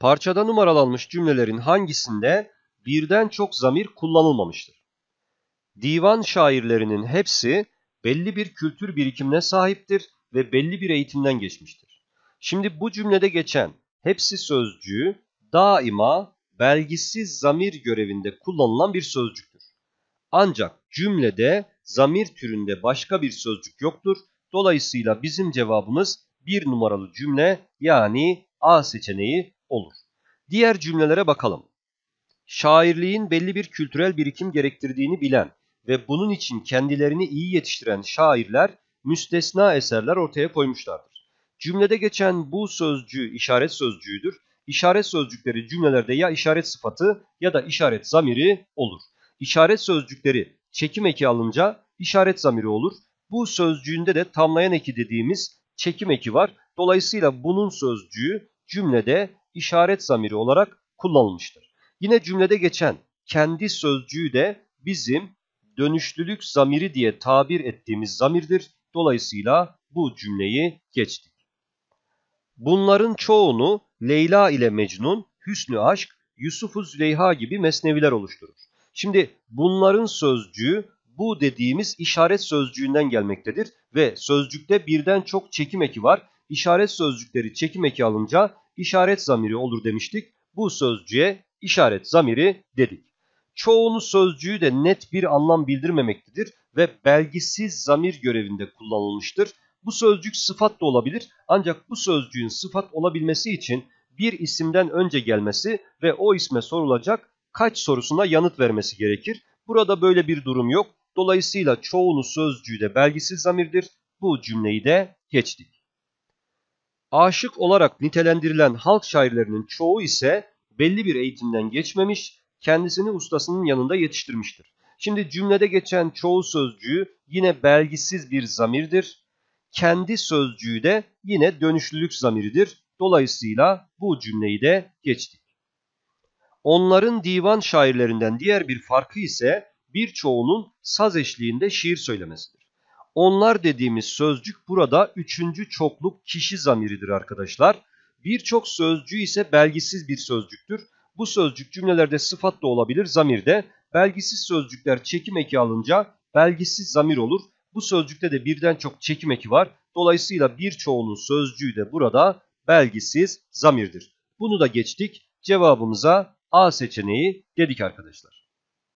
parçada numaralanmış cümlelerin hangisinde birden çok zamir kullanılmamıştır? Divan şairlerinin hepsi belli bir kültür birikimine sahiptir ve belli bir eğitimden geçmiştir. Şimdi bu cümlede geçen hepsi sözcüğü daima belgisiz zamir görevinde kullanılan bir sözcüktür. Ancak cümlede zamir türünde başka bir sözcük yoktur. Dolayısıyla bizim cevabımız bir numaralı cümle yani A seçeneği olur. Diğer cümlelere bakalım. Şairliğin belli bir kültürel birikim gerektirdiğini bilen ve bunun için kendilerini iyi yetiştiren şairler müstesna eserler ortaya koymuşlardır. Cümlede geçen bu sözcü işaret sözcüğüdür. İşaret sözcükleri cümlelerde ya işaret sıfatı ya da işaret zamiri olur. İşaret sözcükleri çekim eki alınca işaret zamiri olur. Bu sözcüğünde de tamlayan eki dediğimiz çekim eki var. Dolayısıyla bunun sözcüğü cümlede işaret zamiri olarak kullanılmıştır. Yine cümlede geçen kendi sözcüğü de bizim dönüşlülük zamiri diye tabir ettiğimiz zamirdir. Dolayısıyla bu cümleyi geçtik. Bunların çoğunu Leyla ile Mecnun, Hüsnü Aşk, Yusuf-u Züleyha gibi mesneviler oluşturur. Şimdi bunların sözcüğü bu dediğimiz işaret sözcüğünden gelmektedir ve sözcükte birden çok çekim eki var işaret sözcükleri çekim eki alınca işaret zamiri olur demiştik. Bu sözcüğe işaret zamiri dedik. Çoğunu sözcüğü de net bir anlam bildirmemektedir ve belgisiz zamir görevinde kullanılmıştır. Bu sözcük sıfat da olabilir ancak bu sözcüğün sıfat olabilmesi için bir isimden önce gelmesi ve o isme sorulacak kaç sorusuna yanıt vermesi gerekir. Burada böyle bir durum yok. Dolayısıyla çoğunu sözcüğü de belgisiz zamirdir. Bu cümleyi de geçtik. Aşık olarak nitelendirilen halk şairlerinin çoğu ise belli bir eğitimden geçmemiş, kendisini ustasının yanında yetiştirmiştir. Şimdi cümlede geçen çoğu sözcüğü yine belgisiz bir zamirdir. Kendi sözcüğü de yine dönüşlülük zamiridir. Dolayısıyla bu cümleyi de geçtik. Onların divan şairlerinden diğer bir farkı ise birçoğunun saz eşliğinde şiir söylemesidir. Onlar dediğimiz sözcük burada üçüncü çokluk kişi zamiridir arkadaşlar. Birçok sözcüğü ise belgisiz bir sözcüktür. Bu sözcük cümlelerde sıfat da olabilir, zamir de. Belgisiz sözcükler çekim eki alınca belgisiz zamir olur. Bu sözcükte de birden çok çekim eki var. Dolayısıyla birçoğunun sözcüğü de burada belgisiz zamirdir. Bunu da geçtik. Cevabımıza A seçeneği dedik arkadaşlar.